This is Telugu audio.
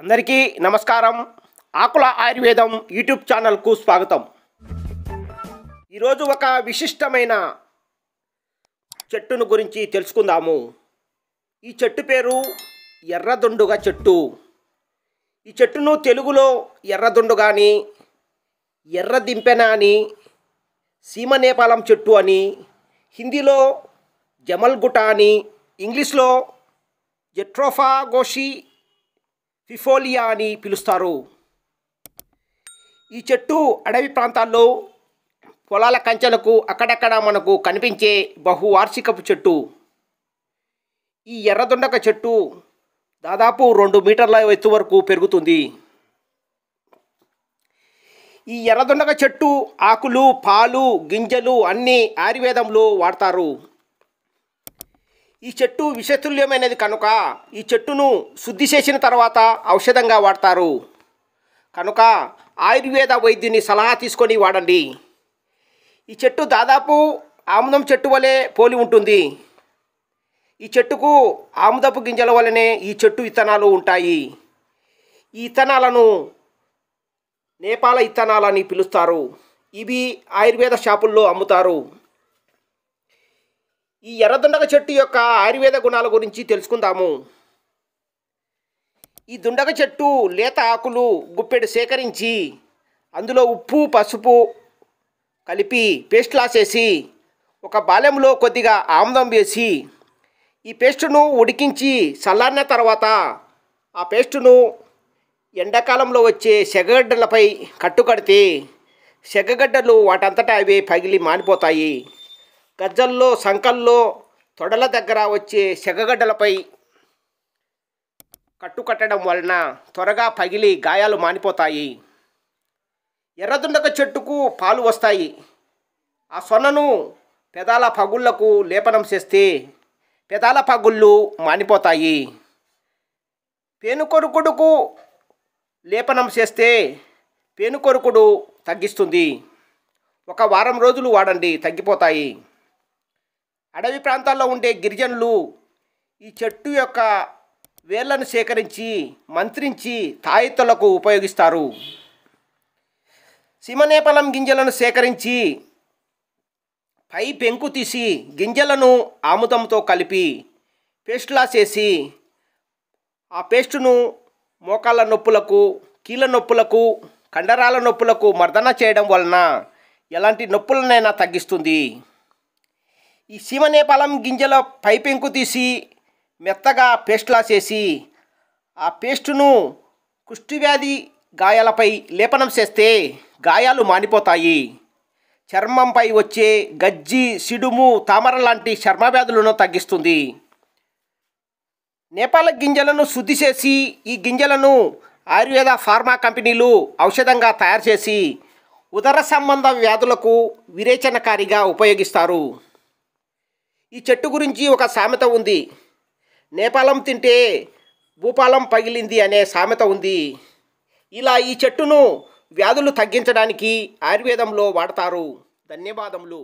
అందరికీ నమస్కారం ఆకుల ఆయుర్వేదం యూట్యూబ్ ఛానల్కు స్వాగతం ఈరోజు ఒక విశిష్టమైన చెట్టును గురించి తెలుసుకుందాము ఈ చెట్టు పేరు ఎర్రదొండుగ చెట్టు ఈ చెట్టును తెలుగులో ఎర్రదుండుగ అని ఎర్రదింపెన అని సీమనేపాలం చెట్టు అని హిందీలో జమల్గుట అని ఇంగ్లీష్లో జెట్రోఫాగోషి ఫిఫోలియా అని పిలుస్తారు ఈ చెట్టు అడవి ప్రాంతాల్లో పొలాల కంచెలకు అక్కడక్కడ మనకు కనిపించే బహువార్షికపు చెట్టు ఈ ఎర్రదొండక చెట్టు దాదాపు రెండు మీటర్ల ఎత్తు వరకు పెరుగుతుంది ఈ ఎర్రదొండక చెట్టు ఆకులు పాలు గింజలు అన్నీ ఆయుర్వేదంలో వాడతారు ఈ చెట్టు విషతుల్యమైనది కనుక ఈ చెట్టును శుద్ధి చేసిన తర్వాత ఔషధంగా వాడతారు కనుక ఆయుర్వేద వైద్యుని సలహా తీసుకొని వాడండి ఈ చెట్టు దాదాపు ఆముదం చెట్టు వలె పోలి ఉంటుంది ఈ చెట్టుకు ఆముదపు గింజల వలనే ఈ చెట్టు ఇత్తనాలు ఉంటాయి ఈ ఇత్తనాలను నేపాల ఇత్తనాలని పిలుస్తారు ఇవి ఆయుర్వేద షాపుల్లో అమ్ముతారు ఈ ఎర్రదుండగ చెట్టు యొక్క ఆయుర్వేద గుణాల గురించి తెలుసుకుందాము ఈ దుండగ చెట్టు లేత ఆకులు గుప్పెడు సేకరించి అందులో ఉప్పు పసుపు కలిపి పేస్ట్ లాసేసి ఒక బాల్యంలో కొద్దిగా ఆముదం వేసి ఈ పేస్టును ఉడికించి చల్లారిన తర్వాత ఆ పేస్టును ఎండాకాలంలో వచ్చే సెగగడ్డలపై కట్టుకడితే సెగగడ్డలు వాటంతటా అవి పగిలి మానిపోతాయి గజ్జల్లో సంకల్లో తొడల దగ్గర వచ్చే శగగడ్డలపై కట్టుకట్టడం వలన త్వరగా పగిలి గాయాలు మానిపోతాయి ఎర్రదుండక చెట్టుకు పాలు వస్తాయి ఆ సొన్నను పెదాల పగుళ్లకు లేపనం చేస్తే పెదాల పగుళ్ళు మానిపోతాయి పేనుకొరుకుడుకు లేపనం చేస్తే పేనుకొరుకుడు తగ్గిస్తుంది ఒక వారం రోజులు వాడండి తగ్గిపోతాయి అడవి ప్రాంతాల్లో ఉండే గిరిజనులు ఈ చెట్టు యొక్క వేళ్లను సేకరించి మంత్రించి తాయిత్తులకు ఉపయోగిస్తారు సిమనేపలం గింజలను సేకరించి పై పెంకు తీసి గింజలను ఆముదంతో కలిపి పేస్ట్లా చేసి ఆ పేస్టును మోకాళ్ళ నొప్పులకు కీళ్ళ నొప్పులకు కండరాల నొప్పులకు మర్దన చేయడం వలన ఎలాంటి నొప్పులనైనా తగ్గిస్తుంది ఈ నేపాలం గింజల పైపెంకు తీసి మెత్తగా పేస్ట్లా చేసి ఆ పేస్టును కుష్టివ్యాధి గాయాలపై లేపనం చేస్తే గాయాలు మానిపోతాయి చర్మంపై వచ్చే గజ్జి సిడుము తామర లాంటి చర్మవ్యాధులను తగ్గిస్తుంది నేపాల గింజలను శుద్ధి చేసి ఈ గింజలను ఆయుర్వేద ఫార్మా కంపెనీలు ఔషధంగా తయారు చేసి ఉదర సంబంధ వ్యాధులకు విరేచనకారిగా ఉపయోగిస్తారు ఈ చెట్టు గురించి ఒక సామెత ఉంది నేపాలం తింటే భూపాలం పగిలింది అనే సామెత ఉంది ఇలా ఈ చెట్టును వ్యాధులు తగ్గించడానికి ఆయుర్వేదంలో వాడతారు ధన్యవాదములు